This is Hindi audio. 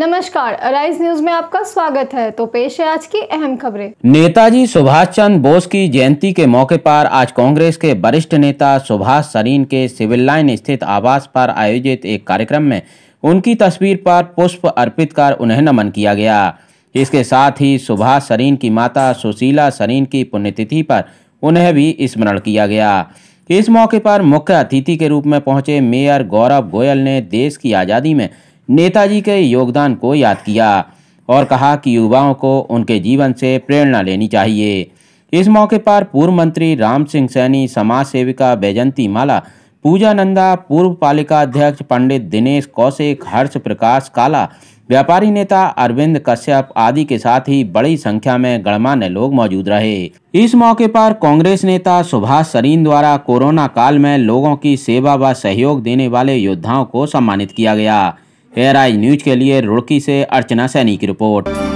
नमस्कार अराइज न्यूज में आपका स्वागत है तो पेश है आज की अहम खबरें नेताजी सुभाष चंद्र बोस की जयंती के मौके पर आज कांग्रेस के वरिष्ठ नेता सुभाष सरीन के सिविल लाइन स्थित आवास पर आयोजित एक कार्यक्रम में उनकी तस्वीर पर पुष्प अर्पित कर उन्हें नमन किया गया इसके साथ ही सुभाष सरीन की माता सुशीला सरीन की पुण्यतिथि पर उन्हें भी स्मरण किया गया इस मौके पर मुख्य अतिथि के रूप में पहुंचे मेयर गौरव गोयल ने देश की आज़ादी में नेताजी के योगदान को याद किया और कहा कि युवाओं को उनके जीवन से प्रेरणा लेनी चाहिए इस मौके पर पूर्व मंत्री राम सिंह सैनी समाज सेविका बैजंती माला पूजा नंदा पूर्व पालिका अध्यक्ष पंडित दिनेश कौशिक हर्ष प्रकाश काला व्यापारी नेता अरविंद कश्यप आदि के साथ ही बड़ी संख्या में गणमान्य लोग मौजूद रहे इस मौके पर कांग्रेस नेता सुभाष सरीन द्वारा कोरोना काल में लोगों की सेवा व सहयोग देने वाले योद्धाओं को सम्मानित किया गया एयर आई न्यूज के लिए रुड़की से अर्चना सैनी की रिपोर्ट